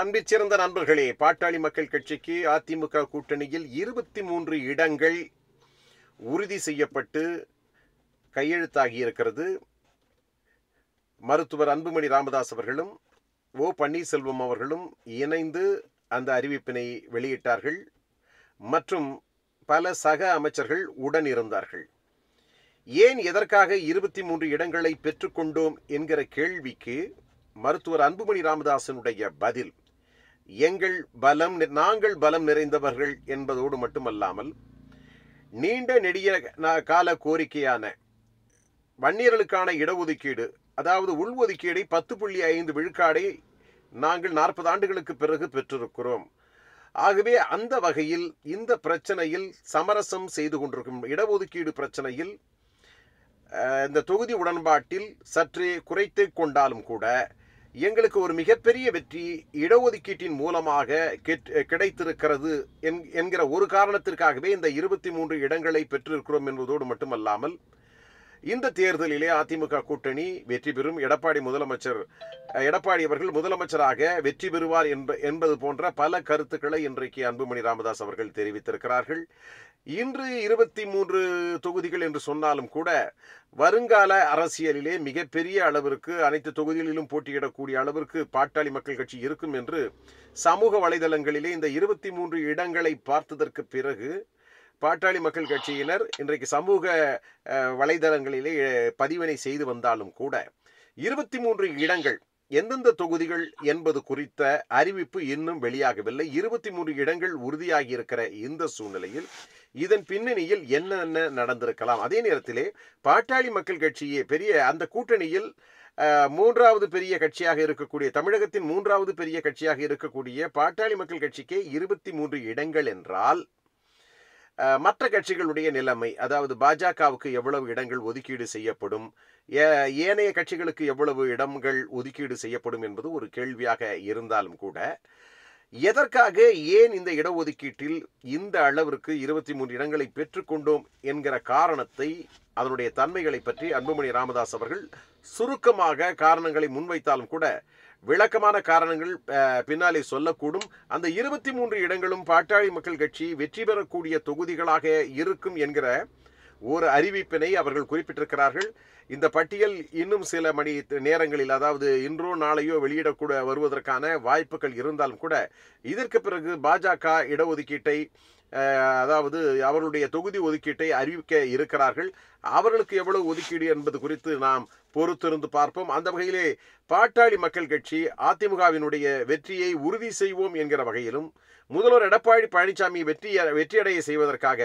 அன்பிச்சிறந்த நண்பர்களே பாட்டாளி மக்கள் கட்சிக்கு அதிமுக கூட்டணியில் இருபத்தி மூன்று இடங்கள் உறுதி செய்யப்பட்டு கையெழுத்தாகி இருக்கிறது மருத்துவர் அன்புமணி ராமதாஸ் அவர்களும் ஓ பன்னீர்செல்வம் அவர்களும் இணைந்து அந்த அறிவிப்பினை வெளியிட்டார்கள் மற்றும் பல சக அமைச்சர்கள் உடன் இருந்தார்கள் ஏன் எதற்காக இருபத்தி மூன்று இடங்களை பெற்றுக்கொண்டோம் என்கிற கேள்விக்கு மருத்துவர் அன்புமணி ராமதாசனுடைய பதில் எங்கள் பலம் நாங்கள் பலம் நிறைந்தவர்கள் என்பதோடு மட்டுமல்லாமல் நீண்ட நெடிய கால கோரிக்கையான வன்னியர்களுக்கான இடஒதுக்கீடு அதாவது உள்ஒதுக்கீடை பத்து புள்ளி ஐந்து விழுக்காடை நாங்கள் நாற்பது ஆண்டுகளுக்கு பிறகு பெற்றிருக்கிறோம் ஆகவே அந்த வகையில் இந்த பிரச்சனையில் சமரசம் செய்து கொண்டிருக்கும் இடஒதுக்கீடு பிரச்சனையில் இந்த தொகுதி உடன்பாட்டில் சற்றே குறைத்து கொண்டாலும் கூட எங்களுக்கு ஒரு மிகப்பெரிய வெற்றி இடஒதுக்கீட்டின் மூலமாக கிடைத்திருக்கிறது என்கிற ஒரு காரணத்திற்காகவே இந்த இருபத்தி மூன்று இடங்களை பெற்றிருக்கிறோம் என்பதோடு மட்டுமல்லாமல் இந்த தேர்தலிலே அதிமுக கூட்டணி வெற்றி பெறும் எடப்பாடி முதலமைச்சர் எடப்பாடி அவர்கள் முதலமைச்சராக வெற்றி பெறுவார் என்பது போன்ற பல கருத்துக்களை இன்றைக்கு அன்புமணி ராமதாஸ் அவர்கள் தெரிவித்திருக்கிறார்கள் இன்று இருபத்தி மூன்று தொகுதிகள் என்று சொன்னாலும் கூட வருங்கால அரசியலிலே மிகப்பெரிய அளவிற்கு அனைத்து தொகுதிகளிலும் போட்டியிடக்கூடிய அளவிற்கு பாட்டாளி மக்கள் கட்சி இருக்கும் என்று சமூக வலைதளங்களிலே இந்த இருபத்தி மூன்று இடங்களை பார்த்ததற்கு பிறகு பாட்டாளி மக்கள் கட்சியினர் இன்றைக்கு சமூக வலைதளங்களிலே பதிவினை செய்து வந்தாலும் கூட இருபத்தி மூன்று இடங்கள் எந்தெந்த தொகுதிகள் என்பது குறித்த அறிவிப்பு இன்னும் வெளியாகவில்லை இருபத்தி மூன்று இடங்கள் உறுதியாகியிருக்கிற இந்த சூழ்நிலையில் இதன் பின்னணியில் என்னென்ன நடந்திருக்கலாம் அதே நேரத்திலே பாட்டாளி மக்கள் கட்சியே பெரிய அந்த கூட்டணியில் மூன்றாவது பெரிய கட்சியாக இருக்கக்கூடிய தமிழகத்தின் மூன்றாவது பெரிய கட்சியாக இருக்கக்கூடிய பாட்டாளி மக்கள் கட்சிக்கே இருபத்தி மூன்று இடங்கள் என்றால் மற்ற கட்சிகளுடைய நிலைமை அதாவது பாஜகவுக்கு எவ்வளவு இடங்கள் ஒதுக்கீடு செய்யப்படும் ஏனைய கட்சிகளுக்கு எவ்வளவு இடங்கள் ஒதுக்கீடு செய்யப்படும் என்பது ஒரு கேள்வியாக இருந்தாலும் கூட எதற்காக ஏன் இந்த இடஒதுக்கீட்டில் இந்த அளவிற்கு இருபத்தி மூன்று இடங்களை பெற்றுக்கொண்டோம் என்கிற காரணத்தை அதனுடைய தன்மைகளை பற்றி அன்புமணி ராமதாஸ் அவர்கள் சுருக்கமாக காரணங்களை முன்வைத்தாலும் கூட விளக்கமான காரணங்கள் பின்னாலே சொல்லக்கூடும் அந்த இருபத்தி மூன்று இடங்களும் பாட்டாளி மக்கள் கட்சி வெற்றி பெறக்கூடிய தொகுதிகளாக இருக்கும் என்கிற ஒரு அறிவிப்பினை அவர்கள் குறிப்பிட்டிருக்கிறார்கள் இந்த பட்டியல் இன்னும் சில மணி நேரங்களில் அதாவது இன்றோ நாளையோ வெளியிடக்கூட வருவதற்கான வாய்ப்புகள் இருந்தாலும் கூட இதற்கு பிறகு பாஜக இடஒதுக்கீட்டை அதாவது அவர்களுடைய தொகுதி ஒதுக்கீட்டை அறிவிக்க இருக்கிறார்கள் அவர்களுக்கு எவ்வளவு ஒதுக்கீடு என்பது குறித்து நாம் பொறுத்திருந்து பார்ப்போம் அந்த வகையிலே பாட்டாளி மக்கள் கட்சி அதிமுகவினுடைய வெற்றியை உறுதி செய்வோம் என்கிற வகையிலும் முதல்வர் எடப்பாடி பழனிசாமி வெற்றி வெற்றியடைய செய்வதற்காக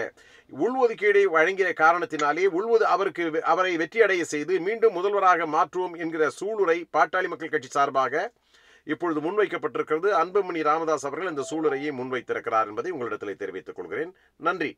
உள்ஒதுக்கீடை வழங்கிய காரணத்தினாலே உள்ஒது அவருக்கு அவரை வெற்றியடைய செய்து மீண்டும் முதல்வராக மாற்றுவோம் என்கிற சூளுரை பாட்டாளி மக்கள் கட்சி சார்பாக இப்பொழுது முன்வைக்கப்பட்டிருக்கிறது அன்புமணி ராமதாஸ் அவர்கள் இந்த சூழலையை முன்வைத்திருக்கிறார் என்பதை உங்களிடத்தில் தெரிவித்துக் கொள்கிறேன் நன்றி